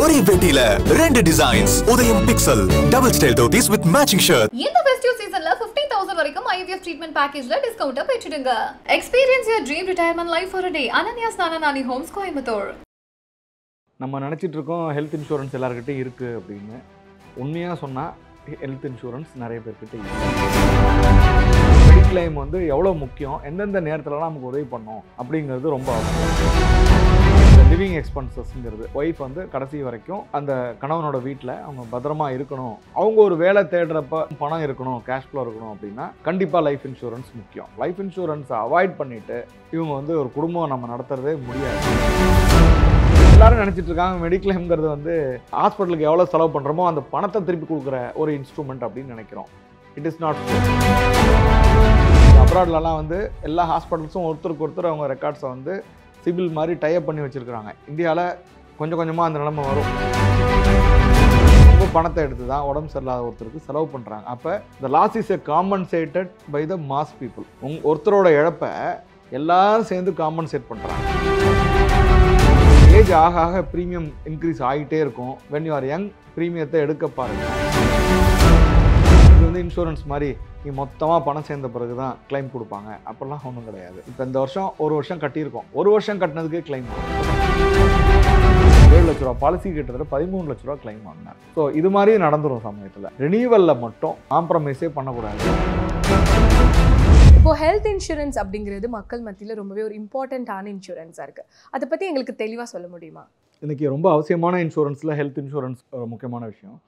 ஒரே பெட்டியில ரெண்டு designs Udhayam pixel double style dhotis with matching shirt இந்த ஃபெஸ்டிவ் சீசன்ல பிப்டி தௌசண்ட் வரைக்கும் ஐவிஎஃப் ட்ரீட்மெண்ட் பேக்கேஜ்ல டிஸ்கவுண்ட் பெற்றுடுங்க experience your dream retirement life for day Ananya ஸ்நானி homes Coimbatore நம்ம நினச்சிட்டு இருக்கோம் ஹெல்த் இன்சூரன்ஸ் எல்லாருக்கிட்டையும் இருக்குது அப்படின்னு உண்மையாக சொன்னால் ஹெல்த் இன்சூரன்ஸ் நிறைய பேர்கிட்ட மெடிக்ளைம் வந்து எவ்வளோ முக்கியம் எந்தெந்த நேரத்துலலாம் நமக்கு உதவி பண்ணோம் அப்படிங்கிறது ரொம்ப அவசியம் லிவிங் எக்ஸ்பென்சஸ்ங்கிறது ஒய்ஃப் வந்து கடைசி வரைக்கும் அந்த கணவனோட வீட்டில் அவங்க பத்திரமா இருக்கணும் அவங்க ஒரு வேலை தேடுறப்ப பணம் இருக்கணும் கேஷ் ஃப்ளோ இருக்கணும் அப்படின்னா கண்டிப்பாக லைஃப் இன்சூரன்ஸ் முக்கியம் லைஃப் இன்சூரன்ஸை அவாய்ட் பண்ணிவிட்டு இவங்க வந்து ஒரு குடும்பம் நம்ம நடத்துறதே முடியாது எல்லாரும் நினச்சிட்டு இருக்காங்க மெடிக்ளைம்ங்கிறது வந்து ஹாஸ்பிட்டலுக்கு எவ்வளோ செலவு பண்ணுறோமோ அந்த பணத்தை திருப்பி கொடுக்குற ஒரு இன்ஸ்ட்ருமெண்ட் அப்படின்னு நினைக்கிறோம் இட் இஸ் நாட் அப்ராட்லலாம் வந்து எல்லா ஹாஸ்பிட்டல்ஸும் ஒருத்தருக்கு ஒருத்தர் அவங்க ரெக்கார்ட்ஸை வந்து சிபில் மாதிரி டைப் பண்ணி வச்சுருக்குறாங்க இந்தியாவில் கொஞ்சம் கொஞ்சமாக அந்த நிலைமை வரும் ரொம்ப பணத்தை எடுத்து தான் உடம்பு சரியில்லாத ஒருத்தருக்கு செலவு பண்ணுறாங்க அப்போ இந்த loss is a compensated by the mass people உங் ஒருத்தரோட இழப்பை எல்லாரும் சேர்ந்து காம்பன்சேட் பண்ணுறாங்க ஏஜ் ஆக ஆக ப்ரீமியம் இன்க்ரீஸ் ஆகிட்டே இருக்கும் வென் யூ ஆர் யங் ப்ரீமியத்தை எடுக்க பாருங்கள் வந்து இன்சூரன்ஸ் மாதிரி நீ மொத்தமாக பணம் சேர்ந்த பிறகு தான் கிளைம் கொடுப்பாங்க அப்படிலாம் ஒன்றும் கிடையாது இப்போ இந்த வருஷம் ஒரு வருஷம் கட்டியிருக்கோம் ஒரு வருஷம் கட்டினதுக்கு கிளைம் ஏழு லட்ச ரூபா பாலிசி கிட்டத்தட்ட பதிமூணு லட்ச ரூபா கிளைம் வாங்கினார் ஸோ இது மாதிரி நடந்துடும் சமயத்தில் ரினியூவலில் மட்டும் காம்ப்ரமைஸே பண்ணக்கூடாது இப்போ ஹெல்த் இன்சூரன்ஸ் அப்படிங்கிறது மக்கள் மத்தியில் ரொம்பவே ஒரு இம்பார்ட்டண்ட்டான இன்சூரன்ஸாக இருக்குது அதை பற்றி எங்களுக்கு தெளிவாக சொல்ல முடியுமா இன்றைக்கி ரொம்ப அவசியமான இன்சூரன்ஸில் ஹெல்த் இன்சூரன்ஸ் ஒரு முக்கியமான விஷயம்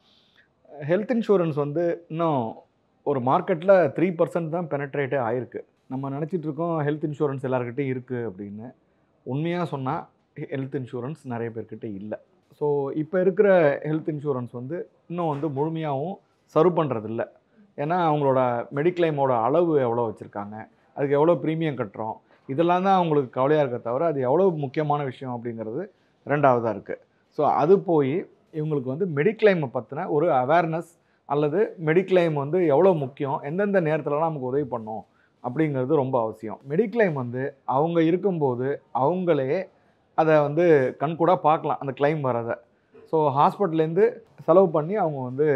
ஹெல்த் இன்சூரன்ஸ் வந்து இன்னும் ஒரு மார்க்கெட்டில் த்ரீ பர்சன்ட் தான் பெனட்ரேட்டே ஆயிருக்கு நம்ம நினச்சிட்டு இருக்கோம் ஹெல்த் இன்சூரன்ஸ் எல்லாருக்கிட்டே இருக்குது அப்படின்னு உண்மையாக சொன்னால் ஹெல்த் இன்சூரன்ஸ் நிறைய பேர்கிட்ட இல்லை ஸோ இப்போ இருக்கிற ஹெல்த் இன்சூரன்ஸ் வந்து இன்னும் வந்து முழுமையாகவும் சர்வ் பண்ணுறதில்ல ஏன்னா அவங்களோட மெடிக்ளைமோட அளவு எவ்வளோ வச்சுருக்காங்க அதுக்கு எவ்வளோ ப்ரீமியம் கட்டுறோம் இதெல்லாம் தான் அவங்களுக்கு கவலையாக இருக்க தவிர அது எவ்வளோ முக்கியமான விஷயம் அப்படிங்கிறது ரெண்டாவதாக இருக்குது ஸோ அது போய் இவங்களுக்கு வந்து மெடிக்ளைமை பற்றின ஒரு அவேர்னஸ் அல்லது மெடிக்ளைம் வந்து எவ்வளோ முக்கியம் எந்தெந்த நேரத்துலலாம் நமக்கு உதவி பண்ணும் அப்படிங்கிறது ரொம்ப அவசியம் மெடிக்ளைம் வந்து அவங்க இருக்கும்போது அவங்களே அதை வந்து கண்கூடாக பார்க்கலாம் அந்த கிளைம் வரதை ஸோ ஹாஸ்பிட்டல்லேருந்து செலவு பண்ணி அவங்க வந்து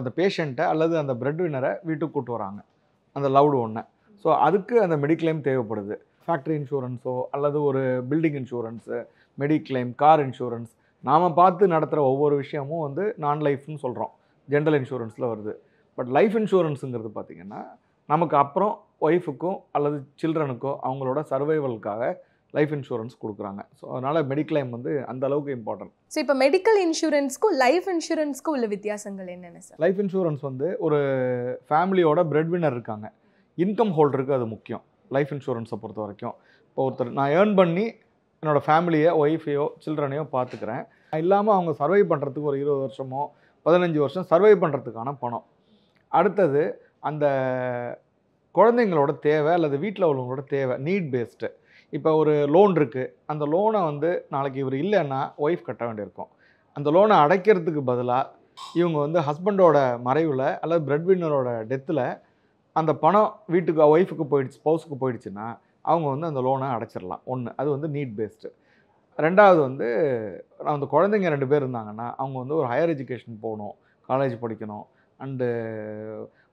அந்த பேஷண்ட்டை அல்லது அந்த பிரெட் வினரை வீட்டுக்கு கூப்பிட்டு வராங்க அந்த லவுடு ஒன்று ஸோ அதுக்கு அந்த மெடிக்ளைம் தேவைப்படுது ஃபேக்ட்ரி இன்சூரன்ஸோ அல்லது ஒரு building insurance mediclaim car insurance நாம் பார்த்து நடத்துகிற ஒவ்வொரு விஷயமும் வந்து நான் லைஃப்னு சொல்கிறோம் ஜென்ரல் இன்சூரன்ஸில் வருது பட் லைஃப் இன்சூரன்ஸுங்கிறது பார்த்திங்கன்னா நமக்கு அப்புறம் ஒய்ஃபுக்கும் அல்லது சில்ட்ரனுக்கோ அவங்களோட சர்வைவலுக்காக லைஃப் இன்சூரன்ஸ் கொடுக்குறாங்க ஸோ அதனால் மெடிக்ளைம் வந்து அந்த அளவுக்கு இம்பார்ட்டன்ட் ஸோ இப்போ மெடிக்கல் இன்சூரன்ஸ்க்கும் லைஃப் இன்சூரன்ஸ்க்கும் உள்ள வித்தியாசங்கள் என்னென்ன சார் லைஃப் இன்சூரன்ஸ் வந்து ஒரு ஃபேமிலியோட பிரெட் வினர் இருக்காங்க இன்கம் ஹோல்டருக்கு அது முக்கியம் லைஃப் இன்சூரன்ஸை பொறுத்த வரைக்கும் இப்போ ஒருத்தர் நான் ஏர்ன் பண்ணி என்னோடய ஃபேமிலியை ஒய்ஃபையோ சில்ட்ரனையோ பார்த்துக்கிறேன் இல்லாமல் அவங்க சர்வை பண்ணுறதுக்கு ஒரு இருபது வருஷமோ பதினஞ்சு வருஷம் சர்வை பண்ணுறதுக்கான பணம் அடுத்தது அந்த குழந்தைங்களோட தேவை அல்லது வீட்டில் உள்ளவங்களோட தேவை நீட் பேஸ்டு இப்போ ஒரு லோன் இருக்குது அந்த லோனை வந்து நாளைக்கு இவர் இல்லைன்னா ஒய்ஃப் கட்ட வேண்டியிருக்கும் அந்த லோனை அடைக்கிறதுக்கு பதிலாக இவங்க வந்து ஹஸ்பண்டோட மறைவில் அல்லது பிரெட் வின்னரோட டெத்தில் அந்த பணம் வீட்டுக்கு ஒய்ஃபுக்கு போயிடுச்சு ஸ்பௌஸுக்கு போயிடுச்சுன்னா அவங்க வந்து அந்த லோனை அடைச்சிடலாம் ஒன்று அது வந்து நீட் பேஸ்டு ரெண்டாவது வந்து அந்த குழந்தைங்க ரெண்டு பேர் இருந்தாங்கன்னா அவங்க வந்து ஒரு ஹையர் எஜுகேஷன் போகணும் காலேஜ் படிக்கணும் அண்டு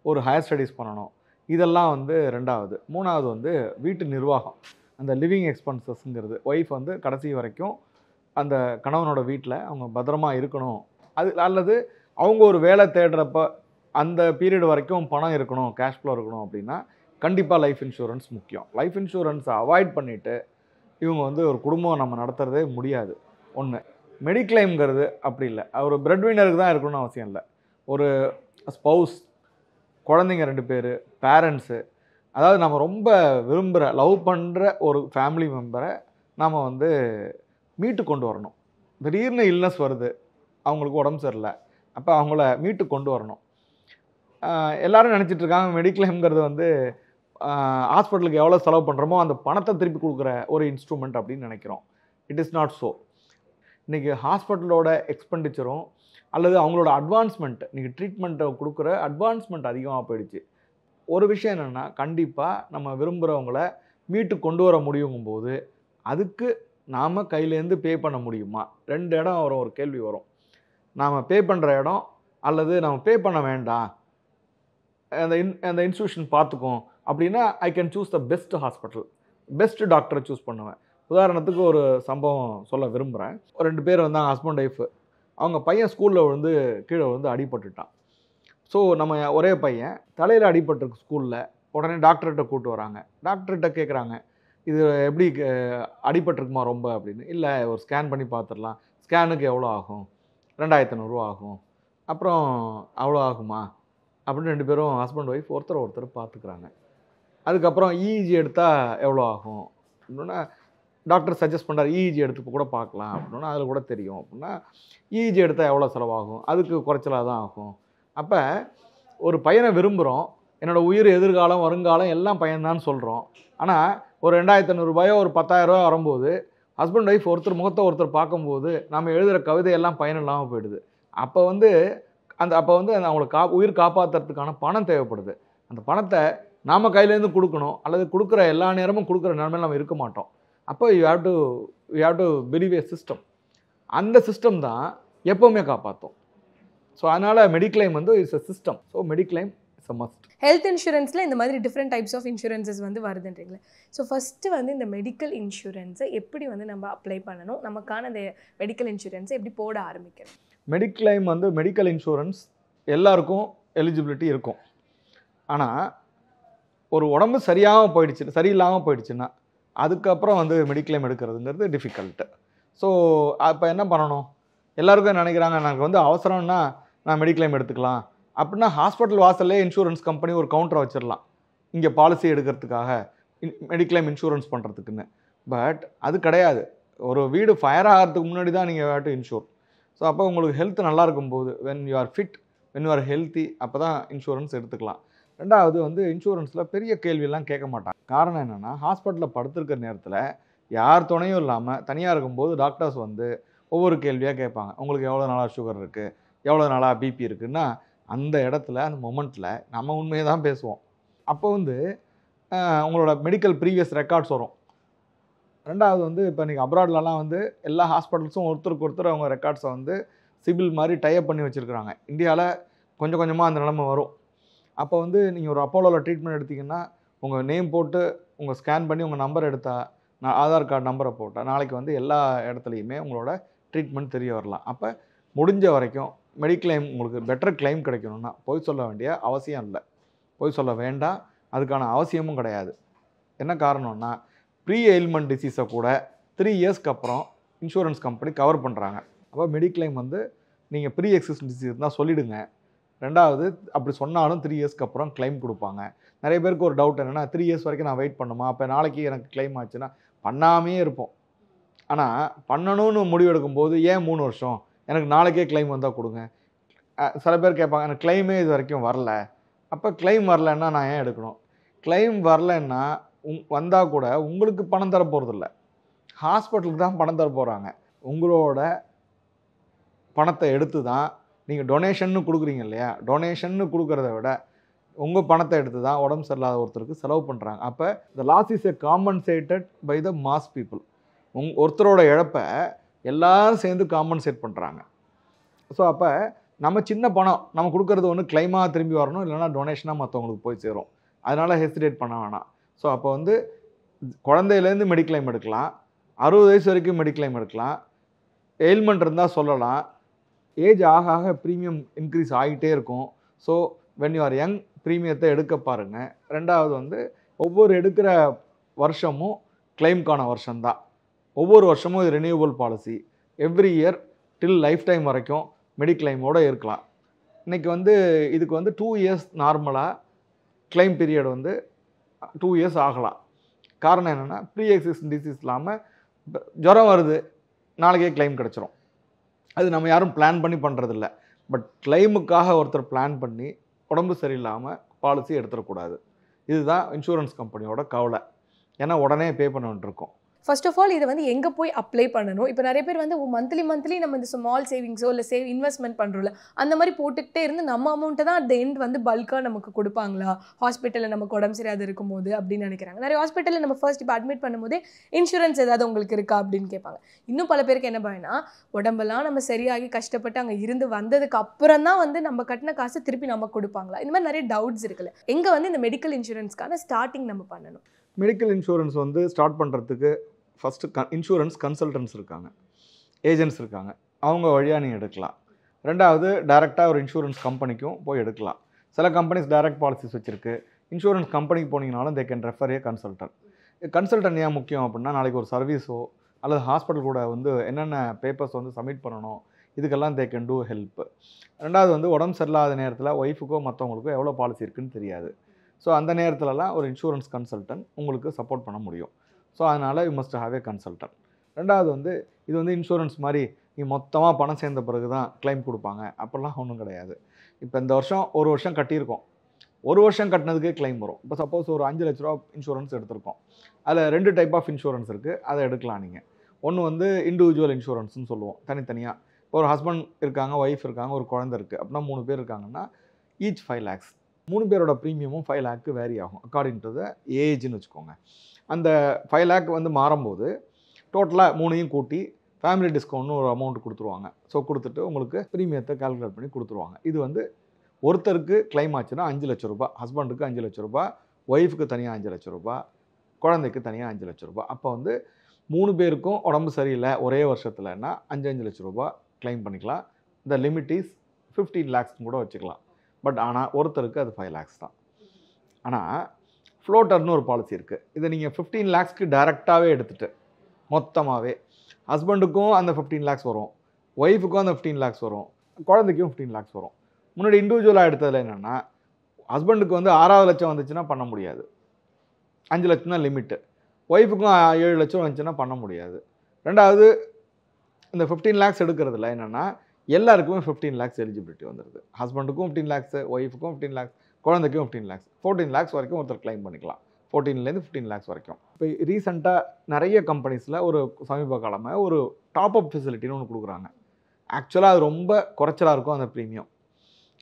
ஒரு ஹையர் ஸ்டடீஸ் பண்ணணும் இதெல்லாம் வந்து ரெண்டாவது மூணாவது வந்து வீட்டு நிர்வாகம் அந்த லிவிங் எக்ஸ்பென்சஸ்ங்கிறது ஒய்ஃப் வந்து கடைசி வரைக்கும் அந்த கணவனோட வீட்டில் அவங்க பத்திரமா இருக்கணும் அது அல்லது அவங்க ஒரு வேலை தேடுறப்ப அந்த பீரியட் வரைக்கும் பணம் இருக்கணும் கேஷ் ஃப்ளோ இருக்கணும் அப்படின்னா கண்டிப்பாக லைஃப் இன்சூரன்ஸ் முக்கியம் லைஃப் இன்சூரன்ஸை அவாய்ட் பண்ணிவிட்டு இவங்க வந்து ஒரு குடும்பம் நம்ம நடத்துகிறதே முடியாது ஒன்று மெடிக்ளைம்ங்கிறது அப்படி இல்லை அவர் பிரெட்வினருக்கு வினருக்கு தான் இருக்கணும்னு அவசியம் இல்லை ஒரு ஸ்பௌஸ் குழந்தைங்க ரெண்டு பேர் பேரண்ட்ஸு அதாவது நம்ம ரொம்ப விரும்புகிற லவ் பண்ணுற ஒரு ஃபேமிலி மெம்பரை நாம் வந்து மீட்டு கொண்டு வரணும் திடீர்னு இல்னஸ் வருது அவங்களுக்கு உடம்பு சரியில்லை அப்போ அவங்கள மீட்டு கொண்டு வரணும் எல்லோரும் நினச்சிட்ருக்காங்க மெடிக்ளைம்ங்கிறது வந்து ஹாஸ்பிட்டலுக்கு எவ்வளோ செலவு பண்ணுறோமோ அந்த பணத்தை திருப்பி கொடுக்குற ஒரு இன்ஸ்ட்ருமெண்ட் அப்படின்னு நினைக்கிறோம் இட் இஸ் நாட் ஸோ இன்றைக்கி ஹாஸ்பிட்டலோட எக்ஸ்பெண்டிச்சரும் அல்லது அவங்களோட அட்வான்ஸ்மெண்ட் இன்றைக்கி ட்ரீட்மெண்ட்டை கொடுக்குற அட்வான்ஸ்மெண்ட் அதிகமாக போயிடுச்சு ஒரு விஷயம் என்னென்னா கண்டிப்பாக நம்ம விரும்புகிறவங்கள மீட்டு கொண்டு வர முடியுங்கும் போது அதுக்கு நாம் கையிலேருந்து பே பண்ண முடியுமா ரெண்டு இடம் வரும் ஒரு கேள்வி வரும் நாம் பே பண்ணுற இடம் அல்லது நம்ம பே பண்ண வேண்டாம் அந்த இன் அந்த இன்ஸ்டியூஷன் பார்த்துக்கும் அப்படின்னா I can choose the best hospital best டாக்டரை சூஸ் பண்ணுவேன் உதாரணத்துக்கு ஒரு சம்பவம் சொல்ல விரும்புகிறேன் ரெண்டு பேர் வந்து ஹஸ்பண்ட் ஒய்ஃபு அவங்க பையன் ஸ்கூலில் வந்து கீழே வந்து அடிபட்டுட்டான் ஸோ நம்ம ஒரே பையன் தலையில் அடிபட்டிருக்கு ஸ்கூலில் உடனே டாக்டர்கிட்ட கூப்பிட்டு வராங்க டாக்டர்கிட்ட கேட்குறாங்க இது எப்படி அடிபட்டிருக்குமா ரொம்ப அப்படின்னு இல்லை ஒரு ஸ்கேன் பண்ணி பார்த்துடலாம் ஸ்கேனுக்கு எவ்வளோ ஆகும் ரெண்டாயிரத்தி நூறுரூவா ஆகும் அப்புறம் அவ்வளோ ஆகுமா அப்படின்னு ரெண்டு பேரும் ஹஸ்பண்ட் ஒய்ஃப் ஒருத்தர் ஒருத்தர் பார்த்துக்குறாங்க அதுக்கப்புறம் இஇஜி e எடுத்தால் எவ்வளோ ஆகும் அப்படின்னா டாக்டர் சஜஸ்ட் பண்ணுறாரு இஇஜி எடுத்து கூட பார்க்கலாம் அப்படின்னா அதில் கூட தெரியும் அப்படின்னா இஇஜி e எடுத்தால் எவ்வளோ செலவாகும் அதுக்கு குறைச்சலாக தான் ஆகும் அப்போ ஒரு பையனை விரும்புகிறோம் என்னோடய உயிர் எதிர்காலம் வருங்காலம் எல்லாம் பையன்தான் சொல்கிறோம் ஆனால் ஒரு ரெண்டாயிரத்தி ஐநூறுரூபாயோ ஒரு பத்தாயிரரூபா வரும்போது ஹஸ்பண்ட் ஒய்ஃப் ஒருத்தர் முகத்தை ஒருத்தர் பார்க்கும்போது நம்ம எழுதுகிற கவிதையெல்லாம் பயன் இல்லாமல் போயிடுது அப்போ வந்து அந்த அப்போ வந்து அந்த அவங்களை கா உயிர் காப்பாற்றுறதுக்கான பணம் தேவைப்படுது அந்த பணத்தை நாம் கையிலேருந்து கொடுக்கணும் அல்லது கொடுக்குற எல்லா நேரமும் கொடுக்குற நிலமையில் நம்ம இருக்க மாட்டோம் அப்போ you have to you have to believe a system அந்த சிஸ்டம் தான் எப்போவுமே காப்பாற்றும் ஸோ அதனால் மெடிக்ளைம் வந்து it's a system so mediclaim it's a must health இன்சூரன்ஸில் இந்த மாதிரி டிஃப்ரெண்ட் டைப்ஸ் ஆஃப் இன்சூரன்சஸ் வந்து வருதுன்றீங்களே ஸோ ஃபஸ்ட்டு வந்து இந்த மெடிக்கல் இன்சூரன்ஸை எப்படி வந்து நம்ம அப்ளை பண்ணணும் நமக்கான இந்த மெடிக்கல் இன்சூரன்ஸை எப்படி போட ஆரம்பிக்கணும் மெடிக்ளைம் வந்து மெடிக்கல் இன்சூரன்ஸ் எல்லாருக்கும் எலிஜிபிலிட்டி இருக்கும் ஆனால் ஒரு உடம்பு சரியாகவும் போயிடுச்சு சரியில்லாமல் போயிடுச்சுன்னா அதுக்கப்புறம் வந்து மெடிக்ளைம் எடுக்கிறதுங்கிறது டிஃபிகல்ட்டு ஸோ அப்போ என்ன பண்ணணும் எல்லாருக்கும் நினைக்கிறாங்க நாங்கள் வந்து அவசரம்னா நான் மெடிக்ளைம் எடுத்துக்கலாம் அப்படின்னா ஹாஸ்பிட்டல் வாசல்லே இன்சூரன்ஸ் கம்பெனி ஒரு கவுண்டரை வச்சிடலாம் இங்கே பாலிசி எடுக்கிறதுக்காக மெடிக்ளைம் இன்சூரன்ஸ் பண்ணுறதுக்குன்னு பட் அது கிடையாது ஒரு வீடு ஃபயர் ஆகிறதுக்கு முன்னாடி தான் நீங்கள் வேட்டு இன்சூர் ஸோ அப்போ உங்களுக்கு ஹெல்த் நல்லா இருக்கும்போது when you are fit when you are healthy அப்போ தான் இன்சூரன்ஸ் எடுத்துக்கலாம் ரெண்டாவது வந்து இன்சூரன்ஸில் பெரிய கேள்வியெல்லாம் கேட்க மாட்டாங்க காரணம் என்னென்னா ஹாஸ்பிட்டலில் படுத்துருக்கிற நேரத்தில் யார் துணையும் இல்லாமல் தனியாக இருக்கும்போது டாக்டர்ஸ் வந்து ஒவ்வொரு கேள்வியாக கேட்பாங்க உங்களுக்கு எவ்வளோ நாளாக சுகர் இருக்குது எவ்வளோ நாளாக பிபி இருக்குன்னா அந்த இடத்துல அந்த மொமெண்ட்டில் நம்ம உண்மையை தான் பேசுவோம் அப்போ வந்து உங்களோட மெடிக்கல் ப்ரீவியஸ் ரெக்கார்ட்ஸ் வரும் ரெண்டாவது வந்து இப்போ நீங்கள் அப்ராட்லலாம் வந்து எல்லா ஹாஸ்பிட்டல்ஸும் ஒருத்தருக்கு ஒருத்தர் அவங்க ரெக்கார்ட்ஸை வந்து சிபில் மாதிரி டைப் பண்ணி வச்சுருக்குறாங்க இந்தியாவில் கொஞ்சம் கொஞ்சமாக அந்த நிலமை வரும் அப்போ வந்து நீங்கள் ஒரு அப்போலோவில் ட்ரீட்மெண்ட் எடுத்திங்கன்னா உங்கள் நேம் போட்டு உங்கள் ஸ்கேன் பண்ணி உங்கள் நம்பர் எடுத்தால் நான் ஆதார் கார்டு நம்பரை போட்டால் நாளைக்கு வந்து எல்லா இடத்துலையுமே உங்களோட ட்ரீட்மெண்ட் தெரிய வரலாம் அப்போ முடிஞ்ச வரைக்கும் மெடிக்ளைம் உங்களுக்கு பெட்டர் கிளைம் கிடைக்கணும்னா போய் சொல்ல வேண்டிய அவசியம் இல்லை போய் சொல்ல வேண்டாம் அதுக்கான அவசியமும் கிடையாது என்ன காரணம்னா ப்ரீ எயில்மெண்ட் டிசீஸை கூட த்ரீ இயர்ஸ்க்கு அப்புறம் இன்சூரன்ஸ் கம்பெனி கவர் பண்ணுறாங்க அப்போ மெடிக்ளைம் வந்து நீங்கள் ப்ரீ எக்ஸிஸ்டிங் டிசீஸ் தான் சொல்லிவிடுங்க ரெண்டாவது அப்படி சொன்னாலும் த்ரீ இயர்ஸ்க்கு அப்புறம் கிளைம் கொடுப்பாங்க நிறைய பேருக்கு ஒரு டவுட் என்னென்னா த்ரீ இயர்ஸ் வரைக்கும் நான் வெயிட் பண்ணுமா அப்போ நாளைக்கு எனக்கு கிளைம் ஆச்சுன்னா பண்ணாமே இருப்போம் ஆனால் பண்ணணும்னு முடிவு எடுக்கும்போது ஏன் மூணு வருஷம் எனக்கு நாளைக்கே கிளைம் வந்தால் கொடுங்க சில பேர் கேட்பாங்க எனக்கு கிளைமே இது வரைக்கும் வரல அப்போ கிளைம் வரலன்னா நான் ஏன் எடுக்கணும் கிளைம் வரலன்னா உங் வந்தால் கூட உங்களுக்கு பணம் தர போகிறதில்ல ஹாஸ்பிட்டலுக்கு தான் பணம் தர போகிறாங்க உங்களோட பணத்தை எடுத்து தான் நீங்கள் டொனேஷன்னு கொடுக்குறீங்க இல்லையா டொனேஷன்னு கொடுக்குறத விட உங்கள் பணத்தை எடுத்து தான் உடம்பு சரியில்லாத ஒருத்தருக்கு செலவு பண்ணுறாங்க அப்போ இந்த loss is a compensated by the mass people உங் ஒருத்தரோட இழப்பை எல்லோரும் சேர்ந்து காம்பன்சேட் பண்ணுறாங்க ஸோ அப்போ நம்ம சின்ன பணம் நம்ம கொடுக்குறது ஒன்று கிளைமாக திரும்பி வரணும் இல்லைனா டொனேஷனாக மற்றவங்களுக்கு போய் சேரும் அதனால் ஹெசிடேட் பண்ண வேணாம் ஸோ அப்போ வந்து குழந்தையிலேருந்து மெடிக்ளைம் எடுக்கலாம் அறுபது வயசு வரைக்கும் மெடிக்ளைம் எடுக்கலாம் எயில்மெண்ட் இருந்தால் சொல்லலாம் ஏஜ் ஆக ஆக ப்ரீமியம் இன்க்ரீஸ் ஆகிட்டே இருக்கும் ஸோ வென் யூஆர் யங் ப்ரீமியத்தை எடுக்க பாருங்கள் ரெண்டாவது வந்து ஒவ்வொரு எடுக்கிற வருஷமும் கிளைம்கான வருஷம்தான் ஒவ்வொரு வருஷமும் இது renewal policy every year till lifetime வரைக்கும் மெடிக்ளைமோடு இருக்கலாம் இன்றைக்கி வந்து இதுக்கு வந்து டூ இயர்ஸ் நார்மலாக கிளைம் பீரியட் வந்து டூ இயர்ஸ் ஆகலாம் காரணம் என்னென்னா ப்ரீ எக்ஸிஸ்டன் டிசீஸ் இல்லாமல் ஜுரம் வருது நாளைக்கே கிளைம் கிடச்சிரும் அது நம்ம யாரும் பிளான் பண்ணி பண்ணுறதில்ல பட் கிளைமுக்காக ஒருத்தர் பிளான் பண்ணி உடம்பு சரியில்லாமல் பாலிசி எடுத்துடக்கூடாது இதுதான் இன்சூரன்ஸ் கம்பெனியோட கவலை ஏன்னா உடனே பே பண்ணிட்டுருக்கோம் ஃபர்ஸ்ட் ஆஃப் ஆல் இதை வந்து எங்கே போய் அப்ளை பண்ணணும் இப்போ நிறைய பேர் வந்து மந்த்லி மந்த்லி நம்ம இந்த ஸ்மால் சேவிங்ஸோ இல்லை சேவ் இன்வெஸ்ட்மெண்ட் பண்ணுறோம்ல அந்த மாதிரி போட்டுக்கிட்டே இருந்து நம்ம அமௌண்ட்டை தான் அட் த எண்ட் வந்து பல்காக நமக்கு கொடுப்பாங்களா ஹாஸ்பிட்டலில் நமக்கு உடம்பு சரியாது இருக்கும்போது அப்படின்னு நினைக்கிறாங்க நிறைய ஹாஸ்பிட்டலில் நம்ம ஃபர்ஸ்ட் இப்போ அட்மிட் பண்ணும்போதே இன்சூரன்ஸ் ஏதாவது உங்களுக்கு இருக்கா அப்படின்னு கேட்பாங்க இன்னும் பல பேருக்கு என்ன பயனா உடம்பெல்லாம் நம்ம சரியாகி கஷ்டப்பட்டு அங்கே இருந்து வந்ததுக்கு அப்புறம் தான் வந்து நம்ம கட்டின காசு திருப்பி நம்ம கொடுப்பாங்களா இந்த மாதிரி நிறைய டவுட்ஸ் இருக்குல்ல எங்கே வந்து இந்த மெடிக்கல் இன்சூரன்ஸ்க்கான ஸ்டார்டிங் நம்ம பண்ணணும் மெடிக்கல் இன்சூரன்ஸ் வந்து ஸ்டார்ட் பண்ணுறதுக்கு ஃபஸ்ட்டு க இன்சூரன்ஸ் கன்சல்டன்ஸ் இருக்காங்க ஏஜென்ட்ஸ் இருக்காங்க அவங்க வழியாக நீங்கள் எடுக்கலாம் ரெண்டாவது டேரெக்டாக ஒரு இன்சூரன்ஸ் கம்பெனிக்கும் போய் எடுக்கலாம் சில கம்பெனிஸ் டைரக்ட் பாலிசிஸ் வச்சுருக்கு இன்சூரன்ஸ் கம்பெனிக்கு போனீங்கனாலும் they can refer a consultant consultant ஏன் முக்கியம் அப்படின்னா நாளைக்கு ஒரு சர்வீஸோ அல்லது ஹாஸ்பிட்டல் கூட வந்து என்னென்ன பேப்பர்ஸ் வந்து சப்மிட் பண்ணணும் இதுக்கெல்லாம் தே கேன் டூ ஹெல்ப் ரெண்டாவது வந்து உடம்பு சரியில்லாத நேரத்தில் ஒய்ஃபுக்கோ மற்றவங்களுக்கோ எவ்வளோ பாலிசி இருக்குன்னு தெரியாது ஸோ அந்த நேரத்துலலாம் ஒரு இன்சூரன்ஸ் கன்சல்டன்ட் உங்களுக்கு சப்போர்ட் பண்ண முடியும் ஸோ அதனால் you must have a consultant ரெண்டாவது வந்து இது வந்து இன்சூரன்ஸ் மாதிரி நீ மொத்தமாக பணம் சேர்ந்த பிறகு தான் கிளைம் கொடுப்பாங்க அப்படிலாம் ஒன்றும் கிடையாது இப்போ இந்த வருஷம் ஒரு வருஷம் கட்டியிருக்கோம் ஒரு வருஷம் கட்டினதுக்கு கிளைம் வரும் இப்போ சப்போஸ் ஒரு அஞ்சு லட்ச ரூபா இன்சூரன்ஸ் எடுத்திருக்கோம் அதில் ரெண்டு டைப் ஆஃப் இன்சூரன்ஸ் இருக்குது அதை எடுக்கலாம் நீங்கள் ஒன்று வந்து இண்டிவிஜுவல் இன்சூரன்ஸ்னு சொல்லுவோம் தனித்தனியாக இப்போ ஒரு ஹஸ்பண்ட் இருக்காங்க ஒய்ஃப் இருக்காங்க ஒரு குழந்தை இருக்குது அப்படின்னா மூணு பேர் இருக்காங்கன்னா ஈச் ஃபைவ் லேக்ஸ் மூணு பேரோட ப்ரீமியமும் ஃபைவ் லேக்கு வேரி ஆகும் அக்கார்டிங் டு த ஏஜ்னு வச்சுக்கோங்க அந்த ஃபைவ் லேக் வந்து மாறும்போது டோட்டலாக மூணையும் கூட்டி ஃபேமிலி டிஸ்கவுண்ட்னு ஒரு அமௌண்ட் கொடுத்துருவாங்க ஸோ கொடுத்துட்டு உங்களுக்கு ப்ரீமியத்தை கால்குலேட் பண்ணி கொடுத்துருவாங்க இது வந்து ஒருத்தருக்கு கிளைம் ஆச்சுன்னா அஞ்சு லட்ச ரூபா ஹஸ்பண்டுக்கு அஞ்சு லட்ச ரூபா ஒய்ஃபுக்கு தனியாக அஞ்சு லட்ச ரூபா குழந்தைக்கு தனியாக அஞ்சு லட்ச ரூபா அப்போ வந்து மூணு பேருக்கும் உடம்பு சரியில்லை ஒரே வருஷத்துலன்னா அஞ்சு அஞ்சு லட்ச ரூபா கிளைம் பண்ணிக்கலாம் இந்த லிமிட் இஸ் ஃபிஃப்டீன் லேக்ஸ் கூட வச்சுக்கலாம் பட் ஆனால் ஒருத்தருக்கு அது ஃபைவ் லேக்ஸ் தான் ஆனால் ஃப்ளோட்டர்னு ஒரு பாலிசி இருக்குது இதை நீங்கள் ஃபிஃப்டீன் லேக்ஸ்க்கு டைரெக்டாகவே எடுத்துகிட்டு மொத்தமாகவே ஹஸ்பண்டுக்கும் அந்த ஃபிஃப்டீன் லேக்ஸ் வரும் ஒய்ஃபுக்கும் அந்த ஃபிஃப்டீன் லேக்ஸ் வரும் குழந்தைக்கும் ஃபிஃப்டீன் லேக்ஸ் வரும் முன்னாடி இண்டிவிஜுவலாக எடுத்ததில் என்னென்னா ஹஸ்பண்டுக்கு வந்து ஆறாவது லட்சம் வந்துச்சுன்னா பண்ண முடியாது அஞ்சு லட்சம் தான் லிமிட்டு ஒய்ஃபுக்கும் ஏழு லட்சம் வந்துச்சுன்னா பண்ண முடியாது ரெண்டாவது இந்த ஃபிஃப்டீன் லேக்ஸ் எடுக்கிறதுல என்னென்னா எல்லாருக்குமே ஃபிஃப்டீன் லேக்ஸ் எலிஜிபிலிட்டி வந்துடுது ஹஸ்பண்டுக்கும் ஃபிஃப்டீன் லேக்ஸு ஒய்ஃபுக்கும் ஃபிஃப்டீன் லேக்ஸ் குழந்தைக்கும் ஃபிஃப்டீன் லேக்ஸ் ஃபோர்டீன் லேக்ஸ் வரைக்கும் ஒருத்தர் கிளைம் பண்ணிக்கலாம் ஃபோர்டீன்லேருந்து ஃபிஃப்டின் லேக்ஸ் வரைக்கும் இப்போ ரீசெண்டாக நிறைய கம்பெனிஸில் ஒரு சமீப காலமாக ஒரு டாப் அப் ஃபெசிலிட்டின்னு ஒன்று கொடுக்குறாங்க ஆக்சுவலாக அது ரொம்ப குறைச்சலாக இருக்கும் அந்த ப்ரீமியம்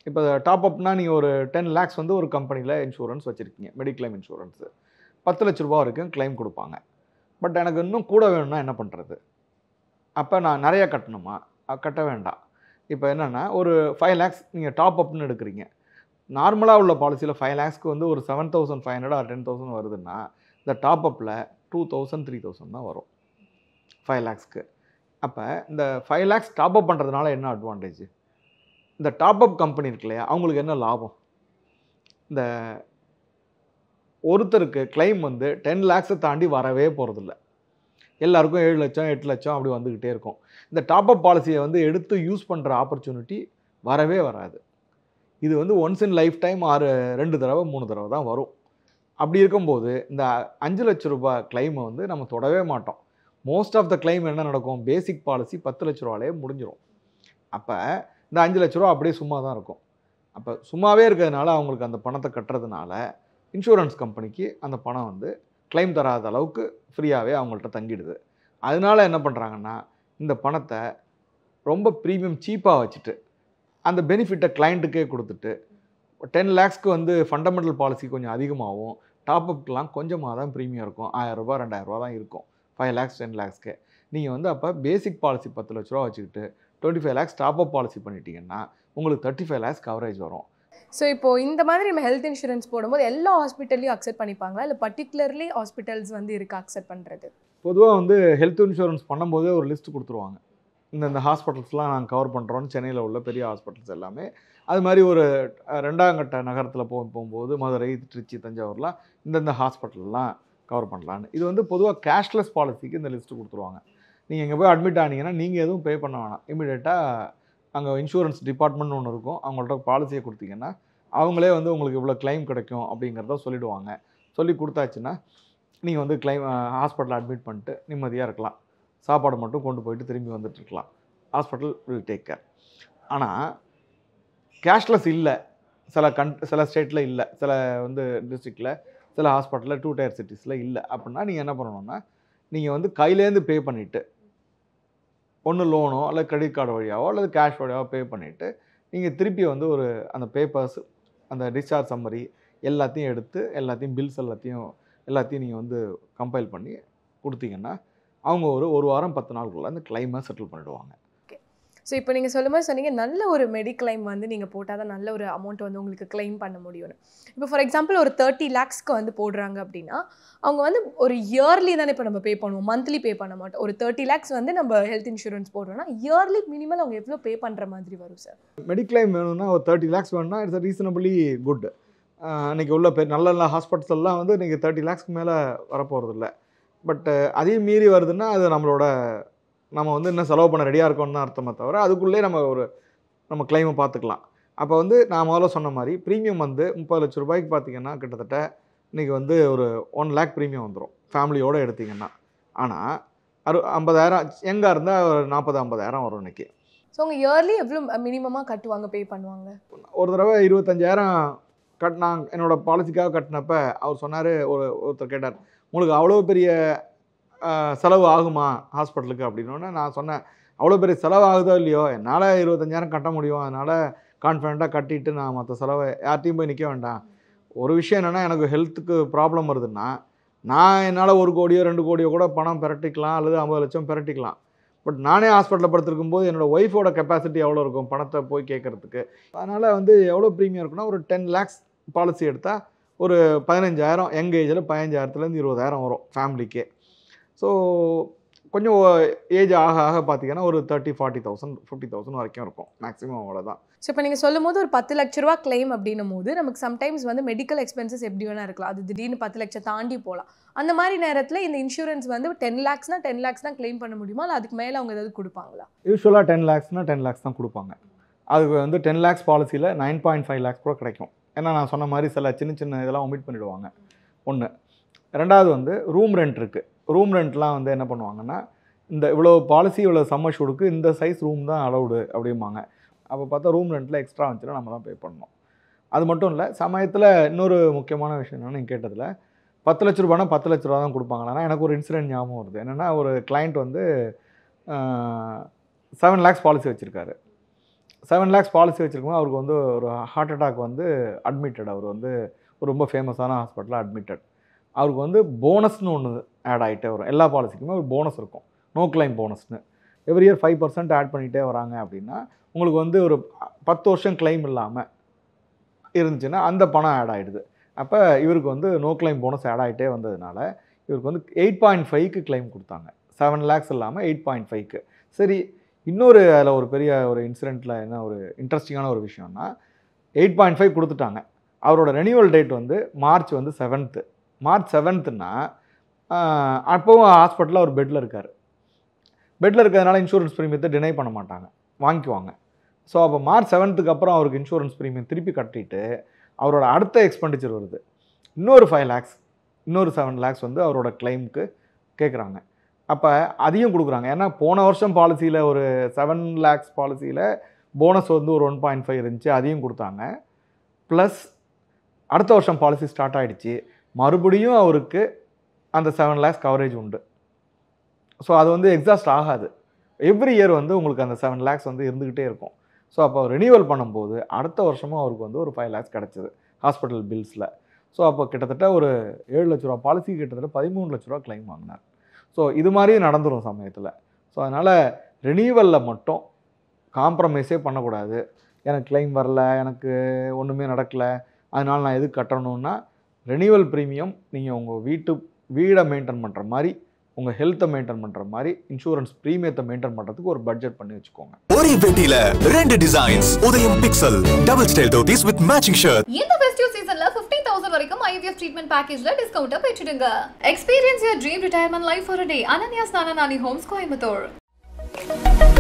இப்போ டாப் அப்னால் நீங்கள் ஒரு டென் லேக்ஸ் வந்து ஒரு கம்பெனியில் இன்சூரன்ஸ் வச்சுருக்கீங்க மெடிக்ளைம் இன்சூரன்ஸு பத்து லட்ச ரூபா வரைக்கும் கிளைம் கொடுப்பாங்க பட் எனக்கு இன்னும் கூட வேணும்னா என்ன பண்ணுறது அப்போ நான் நிறையா கட்டணுமா கட்ட வேண்டாம் இப்போ என்னென்னா ஒரு ஃபைவ் லேக்ஸ் நீங்கள் டாப் அப்னு எடுக்கிறீங்க நார்மலாக உள்ள பாலிசியில் ஃபைவ் லேக்ஸ்க்கு வந்து ஒரு seven thousand five hundred or ten thousand வருதுன்னா இந்த டாப் அப்பில் டூ தௌசண்ட் த்ரீ தௌசண்ட் தான் வரும் ஃபைவ் லேக்ஸ்க்கு அப்போ இந்த ஃபைவ் லேக்ஸ் டாப் அப் பண்ணுறதுனால என்ன அட்வான்டேஜ் இந்த டாப் அப் கம்பெனி இருக்கு இல்லையா அவங்களுக்கு என்ன லாபம் இந்த ஒருத்தருக்கு கிளைம் வந்து டென் லேக்ஸை தாண்டி வரவே போகிறதில்ல எல்லாருக்கும் ஏழு லட்சம் எட்டு லட்சம் அப்படி வந்துக்கிட்டே இருக்கும் இந்த டாப் அப் பாலிசியை வந்து எடுத்து யூஸ் பண்ணுற ஆப்பர்ச்சுனிட்டி வரவே வராது இது வந்து ஒன்ஸ் இன் லைஃப் டைம் ஆறு ரெண்டு தடவை மூணு தடவை தான் வரும் அப்படி இருக்கும்போது இந்த அஞ்சு லட்ச ரூபாய் கிளைமை வந்து நம்ம தொடவே மாட்டோம் மோஸ்ட் ஆஃப் த கிளைம் என்ன நடக்கும் பேசிக் பாலிசி பத்து லட்ச ரூபாலே முடிஞ்சிடும் அப்போ இந்த அஞ்சு லட்ச ரூபா அப்படியே சும்மா தான் இருக்கும் அப்போ சும்மாவே இருக்கிறதுனால அவங்களுக்கு அந்த பணத்தை கட்டுறதுனால இன்சூரன்ஸ் கம்பெனிக்கு அந்த பணம் வந்து கிளைம் தராத அளவுக்கு ஃப்ரீயாகவே அவங்கள்ட்ட தங்கிடுது அதனால என்ன பண்ணுறாங்கன்னா இந்த பணத்தை ரொம்ப ப்ரீமியம் சீப்பாக வச்சுட்டு அந்த பெனிஃபிட்டை கிளைண்ட்டுக்கே கொடுத்துட்டு டென் லேக்ஸ்க்கு வந்து ஃபண்டமெண்டல் பாலிசி கொஞ்சம் அதிகமாகவும் டாப் கொஞ்சமாக தான் ப்ரீமியம் இருக்கும் ஆயிரரூபா ரெண்டாயிரரூபா தான் இருக்கும் ஃபைவ் லேக்ஸ் டென் லேக்ஸ்க்கு நீங்கள் வந்து அப்போ பேசிக் பாலிசி பத்து லட்ச ரூபா வச்சுக்கிட்டு twenty five lakhs top up policy பண்ணிட்டீங்கன்னா உங்களுக்கு தேர்ட்டி ஃபைவ் லேக்ஸ் கவரேஜ் வரும் ஸோ இப்போ இந்த மாதிரி நம்ம ஹெல்த் இன்சூரன்ஸ் போடும்போது எல்லா ஹாஸ்பிட்டல்லையும் அக்செப்ட் பண்ணிப்பாங்களா இல்லை பர்டிகுலர்லி ஹாஸ்பிட்டல்ஸ் வந்து இருக்குது அக்செப்ட் பண்ணுறது பொதுவாக வந்து ஹெல்த் இன்சூரன்ஸ் பண்ணும்போதே ஒரு லிஸ்ட் கொடுத்துருவாங்க இந்த இந்த ஹாஸ்பிட்டல்ஸ்லாம் நாங்கள் கவர் பண்ணுறோன்னு சென்னையில் உள்ள பெரிய ஹாஸ்பிட்டல்ஸ் எல்லாமே அது மாதிரி ஒரு ரெண்டாம் கட்ட நகரத்தில் போக போகும்போது மதுரை திருச்சி தஞ்சாவூர்லாம் இந்தந்த ஹாஸ்பிட்டல்லாம் கவர் பண்ணலான்னு இது வந்து பொதுவாக கேஷ்லெஸ் பாலிசிக்கு இந்த லிஸ்ட்டு கொடுத்துருவாங்க நீங்கள் இங்கே போய் அட்மிட் ஆனீங்கன்னா நீங்கள் எதுவும் பே பண்ண வேணாம் இமீடியட்டாக அங்கே இன்சூரன்ஸ் டிபார்ட்மெண்ட் ஒன்று இருக்கும் அவங்கள்ட்ட பாலிசியை கொடுத்தீங்கன்னா அவங்களே வந்து உங்களுக்கு இவ்வளோ கிளைம் கிடைக்கும் அப்படிங்கிறத சொல்லிவிடுவாங்க சொல்லி கொடுத்தாச்சுன்னா நீங்கள் வந்து கிளைம் ஹாஸ்பிட்டலில் அட்மிட் பண்ணிட்டு நிம்மதியாக இருக்கலாம் சாப்பாடு மட்டும் கொண்டு போயிட்டு திரும்பி வந்துட்டுருக்கலாம் ஹாஸ்பிட்டல் வில் டேக் கேர் ஆனால் கேஷ்லெஸ் இல்லை சில கண் சில ஸ்டேட்டில் இல்லை சில வந்து டிஸ்ட்ரிக்டில் சில ஹாஸ்பிட்டலில் டூ டயர் சிட்டிஸில் இல்லை அப்படின்னா நீங்கள் என்ன பண்ணணும்னா நீங்கள் வந்து கையிலேருந்து பே பண்ணிவிட்டு ஒன்று லோனோ அல்லது கிரெடிட் கார்டு வழியாவோ அல்லது கேஷ் வழியாவோ பே பண்ணிவிட்டு நீங்கள் திருப்பி வந்து ஒரு அந்த பேப்பர்ஸ் அந்த டிஸ்சார்ஜ் சம்மரி எல்லாத்தையும் எடுத்து எல்லாத்தையும் பில்ஸ் எல்லாத்தையும் எல்லாத்தையும் நீங்கள் வந்து கம்பைல் பண்ணி கொடுத்தீங்கன்னா அவங்க ஒரு ஒரு வாரம் பத்து நாளுக்குள்ளே அந்த கிளைமை செட்டில் பண்ணிடுவாங்க ஸோ இப்போ நீங்கள் சொல்லும் போது சொன்னீங்க நல்ல ஒரு மெடிக்ளைம் வந்து நீங்கள் போட்டால் தான் நல்ல ஒரு அமௌண்ட் வந்து உங்களுக்கு கிளைம் பண்ண முடியும்னு இப்போ ஃபார் எக்ஸாம்பிள் ஒரு தேர்ட்டி லேக்ஸ்க்கு வந்து போடுறாங்க அப்படின்னா அவங்க வந்து ஒரு இயர்லி தானே இப்போ நம்ம பே பண்ணுவோம் மந்த்லி பே பண்ண மாட்டோம் ஒரு தேர்ட்டி லேக்ஸ் வந்து நம்ம ஹெல்த் இன்சூரன்ஸ் போடுறோம்னா இயர்லி மினிமம் அவங்க எவ்வளோ பே பண்ணுற மாதிரி வரும் சார் மெடிக்ளைம் வேணும்னா ஒரு தேர்ட்டி லேக்ஸ் வேணும்னா இட்ஸ் ரீசனபிளி குட் இன்றைக்கி உள்ள நல்ல நல்ல எல்லாம் வந்து இன்றைக்கி தேர்ட்டி லேக்ஸ்க்கு மேலே வரப்போகிறது இல்லை பட்டு அதையும் மீறி வருதுன்னா அது நம்மளோட நம்ம வந்து இன்னும் செலவு பண்ண ரெடியாக இருக்கோம்னு தான் அர்த்தமே தவிர அதுக்குள்ளே நம்ம ஒரு நம்ம கிளைமை பார்த்துக்கலாம் அப்போ வந்து நான் முதல்ல சொன்ன மாதிரி ப்ரீமியம் வந்து முப்பது லட்ச ரூபாய்க்கு பார்த்தீங்கன்னா கிட்டத்தட்ட இன்றைக்கி வந்து ஒரு ஒன் லேக் ப்ரீமியம் வந்துடும் ஃபேமிலியோடு எடுத்திங்கன்னா ஆனால் அறு ஐம்பதாயிரம் எங்கே இருந்தால் ஒரு நாற்பது ஐம்பதாயிரம் வரும் இன்றைக்கி ஸோ அவங்க இயர்லி எவ்வளோ மினிமமாக கட்டுவாங்க பே பண்ணுவாங்க ஒரு தடவை இருபத்தஞ்சாயிரம் கட் நான் என்னோடய பாலிசிக்காக கட்டினப்ப அவர் சொன்னார் ஒரு ஒருத்தர் கேட்டார் உங்களுக்கு அவ்வளோ பெரிய செலவு ஆகுமா ஹாஸ்பிட்டலுக்கு அப்படின்னோடனே நான் சொன்னேன் அவ்வளோ பெரிய செலவு ஆகுதோ இல்லையோ என்னால் இருபத்தஞ்சாயிரம் கட்ட முடியும் அதனால் கான்ஃபிடண்ட்டாக கட்டிட்டு நான் மற்ற செலவை யார்ட்டையும் போய் நிற்க வேண்டாம் ஒரு விஷயம் என்னென்னா எனக்கு ஹெல்த்துக்கு ப்ராப்ளம் வருதுன்னா நான் என்னால் ஒரு கோடியோ ரெண்டு கோடியோ கூட பணம் பிரட்டிக்கலாம் அல்லது ஐம்பது லட்சம் பிரட்டிக்கலாம் பட் நானே ஹாஸ்பிட்டலில் படுத்திருக்கும் போது என்னோடய ஒய்ஃபோட கெப்பாசிட்டி எவ்வளோ இருக்கும் பணத்தை போய் கேட்குறதுக்கு அதனால் வந்து எவ்வளோ ப்ரீமியம் இருக்குன்னா ஒரு டென் லேக்ஸ் பாலிசி எடுத்தால் ஒரு பதினஞ்சாயிரம் யங் ஏஜில் பதினஞ்சாயிரத்துலேருந்து இருபதாயிரம் வரும் ஃபேமிலிக்கே ஸோ கொஞ்சம் ஏஜ் ஆக ஆக பார்த்தீங்கன்னா ஒரு thirty forty thousand fifty thousand வரைக்கும் இருக்கும் மேக்ஸிமம் அவ்வளோ தான் ஸோ இப்போ நீங்கள் சொல்லும் போது ஒரு பத்து லட்ச ரூபா கிளைம் அப்படின்னும் போது நமக்கு சம்டைம்ஸ் வந்து மெடிக்கல் எக்ஸ்பென்சஸ் எப்படி வேணா இருக்கலாம் அது திடீர்னு பத்து லட்சம் தாண்டி போகலாம் அந்த மாதிரி நேரத்தில் இந்த இன்சூரன்ஸ் வந்து டென் லேக்ஸ்னா டென் லேக்ஸ் தான் கிளைம் பண்ண முடியுமா இல்லை அதுக்கு மேலே அவங்க ஏதாவது கொடுப்பாங்களா யூஸ்வலாக டென் லேக்ஸ்னால் டென் லேக்ஸ் தான் கொடுப்பாங்க அதுக்கு வந்து டென் லேக்ஸ் பாலிசியில் நைன் பாயிண்ட் ஃபைவ் லேக்ஸ் கூட கிடைக்கும் ஏன்னா நான் சொன்ன மாதிரி சில சின்ன சின்ன இதெல்லாம் ஒமிட் பண்ணிவிடுவாங்க ஒன்று ரெண்டாவது வந்து ரூம் ரெண்ட் இருக்குது ரூம் ரெண்ட்லாம் வந்து என்ன பண்ணுவாங்கன்னா இந்த இவ்வளோ பாலிசி இவ்வளோ சம்ம ஷூடுக்கு இந்த சைஸ் ரூம் தான் அலவுடு அப்படிம்பாங்க அப்போ பார்த்தா ரூம் ரெண்டில் எக்ஸ்ட்ரா வந்துச்சுன்னா நம்ம தான் பே பண்ணணும் அது மட்டும் இல்லை சமயத்தில் இன்னொரு முக்கியமான விஷயம் என்னென்னு கேட்டதில் பத்து லட்ச ரூபானா பத்து லட்ச ரூபா தான் கொடுப்பாங்கன்னா எனக்கு ஒரு இன்சிடென்ட் ஞாபகம் வருது என்னென்னா ஒரு கிளைண்ட் வந்து செவன் லேக்ஸ் பாலிசி வச்சுருக்காரு செவன் லேக்ஸ் பாலிசி வச்சுருக்கோம் அவருக்கு வந்து ஒரு ஹார்ட் அட்டாக் வந்து அட்மிட்டட் அவர் வந்து ரொம்ப ஃபேமஸான ஹாஸ்பிட்டலில் அட்மிட்டட் அவருக்கு வந்து போனஸ்னு ஒன்று ஆட் ஆகிட்டே வரும் எல்லா பாலிசிக்குமே ஒரு போனஸ் இருக்கும் நோ கிளைம் போனஸ்னு every year five percent add பண்ணிகிட்டே வராங்க அப்படின்னா உங்களுக்கு வந்து ஒரு பத்து வருஷம் கிளைம் இல்லாமல் இருந்துச்சுன்னா அந்த பணம் ஆட் ஆகிடுது அப்போ இவருக்கு வந்து நோ கிளைம் போனஸ் ஆட் ஆகிட்டே வந்ததுனால இவருக்கு வந்து எயிட் பாயிண்ட் ஃபைவ்க்கு கிளைம் கொடுத்தாங்க செவன் லேக்ஸ் இல்லாமல் எயிட் பாயிண்ட் ஃபைவ்க்கு சரி இன்னொரு அதில் ஒரு பெரிய ஒரு இன்சிடெண்ட்டில் என்ன ஒரு இன்ட்ரெஸ்டிங்கான ஒரு விஷயம்னா எயிட் பாயிண்ட் ஃபைவ் கொடுத்துட்டாங்க அவரோட ரெனியூவல் டேட் வந்து மார்ச் வந்து செவன்த்து மார்ச் செவன்த்துன்னா அப்போவும் ஹாஸ்பிட்டலில் ஒரு பெட்டில் இருக்கார் பெட்டில் இருக்கிறதுனால இன்சூரன்ஸ் ப்ரீமியத்தை டினை பண்ண மாட்டாங்க வாங்கிக்குவாங்க ஸோ அப்போ மார்ச் செவன்த்துக்கு அப்புறம் அவருக்கு இன்சூரன்ஸ் ப்ரீமியம் திருப்பி கட்டிட்டு அவரோட அடுத்த எக்ஸ்பெண்டிச்சர் வருது இன்னொரு ஃபைவ் லேக்ஸ் இன்னொரு செவன் லேக்ஸ் வந்து அவரோட கிளைமுக்கு கேட்குறாங்க அப்போ அதையும் கொடுக்குறாங்க ஏன்னா போன வருஷம் பாலிசியில் ஒரு செவன் லேக்ஸ் பாலிசியில் போனஸ் வந்து ஒரு ஒன் பாயிண்ட் ஃபைவ் இருந்துச்சு அதையும் கொடுத்தாங்க ப்ளஸ் அடுத்த வருஷம் பாலிசி ஸ்டார்ட் ஆகிடுச்சு மறுபடியும் அவருக்கு அந்த செவன் லேக்ஸ் கவரேஜ் உண்டு ஸோ அது வந்து எக்ஸாஸ்ட் ஆகாது எவ்ரி இயர் வந்து உங்களுக்கு அந்த செவன் லேக்ஸ் வந்து இருந்துக்கிட்டே இருக்கும் ஸோ அப்போ ரினியூவல் பண்ணும்போது அடுத்த வருஷமும் அவருக்கு வந்து ஒரு ஃபைவ் லேக்ஸ் கிடச்சிது ஹாஸ்பிட்டல் பில்ஸில் ஸோ அப்போ கிட்டத்தட்ட ஒரு ஏழு லட்ச ரூபா பாலிசி கிட்டத்தட்ட பதிமூணு லட்ச ரூபா கிளைம் வாங்கினார் ஸோ இது மாதிரியே நடந்துடும் சமயத்தில் ஸோ அதனால் ரினியூவலில் மட்டும் காம்ப்ரமைஸே பண்ணக்கூடாது எனக்கு கிளைம் வரல எனக்கு ஒன்றுமே நடக்கலை அதனால் நான் எது கட்டணும்னா ரெனியூவல் ப்ரீமியம் நீங்கள் உங்கள் வீட்டு வீடை மெயின்டைன் பண்ணுற மாதிரி உங்கள் ஹெல்த்தை மெயின்டைன் பண்ணுற மாதிரி இன்சூரன்ஸ் ப்ரீமியத்தை மெயின்டைன் பண்ணுறதுக்கு ஒரு பட்ஜெட் பண்ணி வச்சுக்கோங்க ஒரே பெட்டியில் ரெண்டு designs Udhayam pixel double style dhotis with matching shirt இந்த நாள் வரைக்கும் ஐவிஎஃப் ட்ரீட்மெண்ட் பேக்கேஜ்ல டிஸ்கவுண்ட்டை பெற்றுடுங்க experience your dream retirement life ஒரு டே அனன்யா ஸ்நானி ஹோம்ஸ் கோயம்புத்தூர்